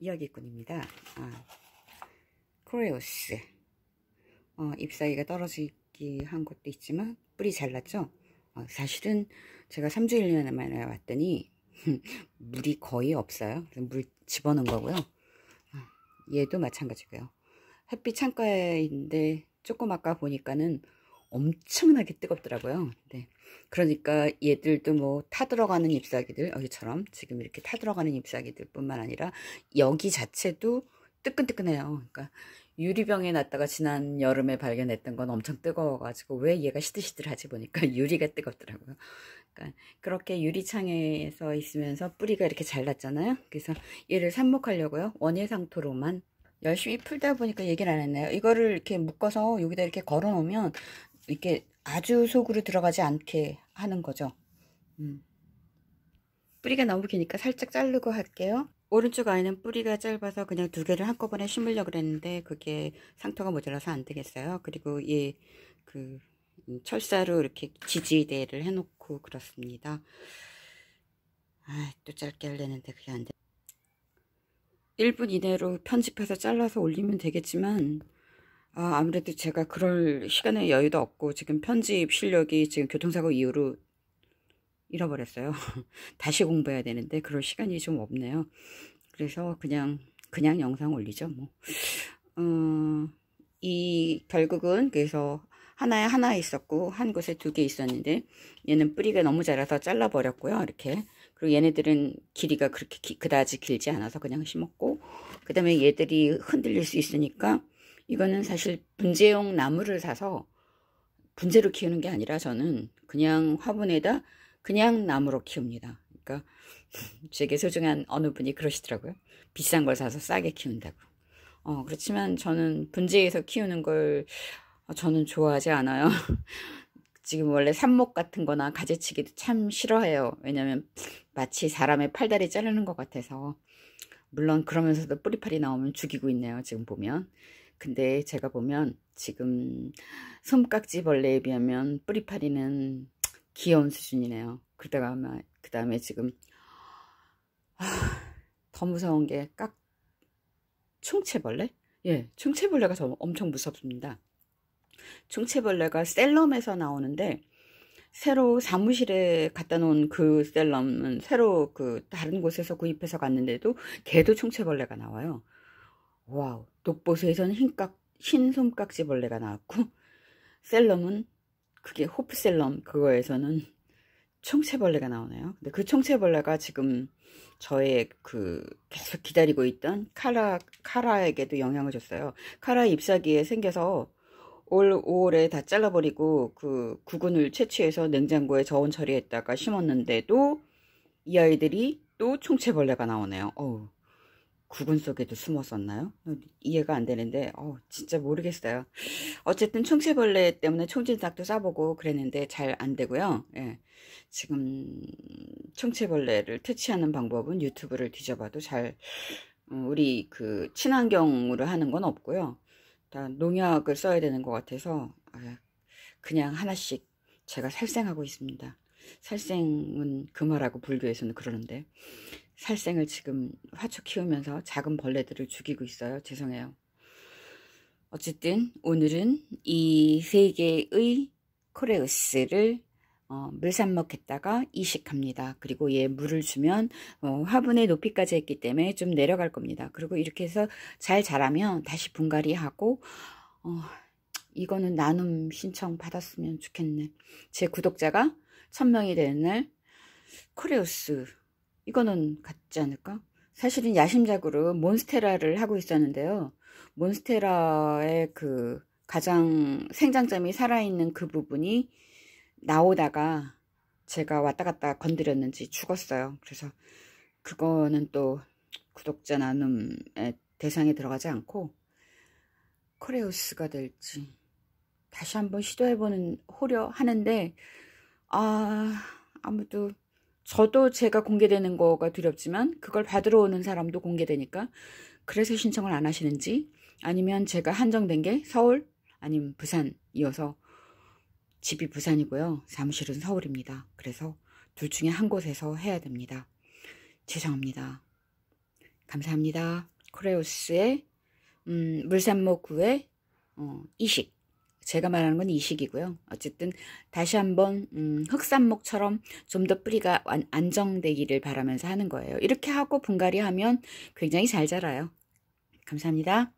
이야기꾼입니다. 아, 크레오스 어, 잎사귀가 떨어지기 한 것도 있지만 뿌리 잘랐죠? 어, 사실은 제가 3주 1년 만에 왔더니 물이 거의 없어요. 물 집어넣은 거고요. 아, 얘도 마찬가지고요. 햇빛 창가인데 조금 아까 보니까는 엄청나게 뜨겁더라고요. 네. 그러니까 얘들도 뭐 타들어가는 잎사귀들 여기처럼 지금 이렇게 타들어가는 잎사귀들 뿐만 아니라 여기 자체도 뜨끈뜨끈해요. 그러니까 유리병에 놨다가 지난 여름에 발견했던 건 엄청 뜨거워가지고 왜 얘가 시들시들하지 보니까 유리가 뜨겁더라고요. 그러니까 그렇게 유리창에서 있으면서 뿌리가 이렇게 잘났잖아요. 그래서 얘를 삽목하려고요. 원예상토로만 열심히 풀다 보니까 얘기를 안 했네요. 이거를 이렇게 묶어서 여기다 이렇게 걸어 놓으면 이렇게 아주 속으로 들어가지 않게 하는 거죠. 음. 뿌리가 너무 기니까 살짝 자르고 할게요. 오른쪽 아이는 뿌리가 짧아서 그냥 두 개를 한꺼번에 심으려고 그랬는데 그게 상토가 모자라서 안 되겠어요. 그리고 얘그 음, 철사로 이렇게 지지대를 해놓고 그렇습니다. 아, 또 짧게 하려는데 그게 안 돼. 1분 이내로 편집해서 잘라서 올리면 되겠지만 아, 아무래도 제가 그럴 시간의 여유도 없고 지금 편집 실력이 지금 교통사고 이후로 잃어버렸어요. 다시 공부해야 되는데 그럴 시간이 좀 없네요. 그래서 그냥 그냥 영상 올리죠. 뭐. 어, 이 결국은 그래서 하나에 하나 있었고 한 곳에 두 개 있었는데 얘는 뿌리가 너무 자라서 잘라버렸고요. 이렇게 그리고 얘네들은 길이가 그렇게 기, 그다지 길지 않아서 그냥 심었고 그 다음에 얘들이 흔들릴 수 있으니까 이거는 사실 분재용 나무를 사서 분재로 키우는 게 아니라 저는 그냥 화분에다 그냥 나무로 키웁니다. 그러니까 제게 소중한 어느 분이 그러시더라고요. 비싼 걸 사서 싸게 키운다고. 어, 그렇지만 저는 분재에서 키우는 걸 저는 좋아하지 않아요. 지금 원래 삽목 같은 거나 가재치기도참 싫어해요. 왜냐면 마치 사람의 팔다리 자르는 것 같아서. 물론 그러면서도 뿌리팔이 나오면 죽이고 있네요. 지금 보면. 근데 제가 보면 지금 솜깍지벌레에 비하면 뿌리파리는 귀여운 수준이네요. 그러다가 아마 그 다음에 지금 아, 더 무서운 게 깍 충채벌레? 예, 충채벌레가 더 엄청 무섭습니다. 충채벌레가 셀럼에서 나오는데 새로 사무실에 갖다 놓은 그 셀럼은 새로 그 다른 곳에서 구입해서 갔는데도 개도 충채벌레가 나와요. 와우. 독보수에선 흰깍, 흰 솜깍지벌레가 나왔고 셀럼은 그게 호프셀럼 그거에서는 총체벌레가 나오네요. 근데 그총체벌레가 지금 저의 그 계속 기다리고 있던 카라, 카라에게도 영향을 줬어요. 카라 잎사귀에 생겨서 올 5월에 다 잘라버리고 그 구근을 채취해서 냉장고에 저온 처리했다가 심었는데도 이 아이들이 또 총체벌레가 나오네요. 어우. 구근 속에도 숨었었나요? 이해가 안 되는데 어, 진짜 모르겠어요. 어쨌든 총새벌레 때문에 총진닭도 싸보고 그랬는데 잘 안 되고요. 예. 지금 총체벌레를 퇴치하는 방법은 유튜브를 뒤져봐도 잘 어, 우리 그 친환경으로 하는 건 없고요. 다 농약을 써야 되는 것 같아서 아, 그냥 하나씩 제가 살생하고 있습니다. 살생은 금화라고 불교에서는 그러는데 살생을 지금 화초 키우면서 작은 벌레들을 죽이고 있어요. 죄송해요. 어쨌든 오늘은 이 세 개의 코레우스를 어, 물산먹했다가 이식합니다. 그리고 얘 물을 주면 어, 화분의 높이까지 했기 때문에 좀 내려갈 겁니다. 그리고 이렇게 해서 잘 자라면 다시 분갈이하고 어, 이거는 나눔 신청 받았으면 좋겠네. 제 구독자가 천명이 되는 날 코레우스 이거는 같지 않을까? 사실은 야심작으로 몬스테라를 하고 있었는데요. 몬스테라의 그 가장 생장점이 살아있는 그 부분이 나오다가 제가 왔다 갔다 건드렸는지 죽었어요. 그래서 그거는 또 구독자 나눔의 대상에 들어가지 않고 코레우스가 될지 다시 한번 시도해보는 호려 하는데 아, 아무도 저도 제가 공개되는 거가 두렵지만 그걸 받으러 오는 사람도 공개되니까 그래서 신청을 안 하시는지 아니면 제가 한정된 게 서울 아니면 부산이어서 집이 부산이고요. 사무실은 서울입니다. 그래서 둘 중에 한 곳에서 해야 됩니다. 죄송합니다. 감사합니다. 코레오스의 음, 물산모 구의 어, 이식 제가 말하는 건 이식이고요. 어쨌든 다시 한번 음, 흑산목처럼 좀 더 뿌리가 안정되기를 바라면서 하는 거예요. 이렇게 하고 분갈이 하면 굉장히 잘 자라요. 감사합니다.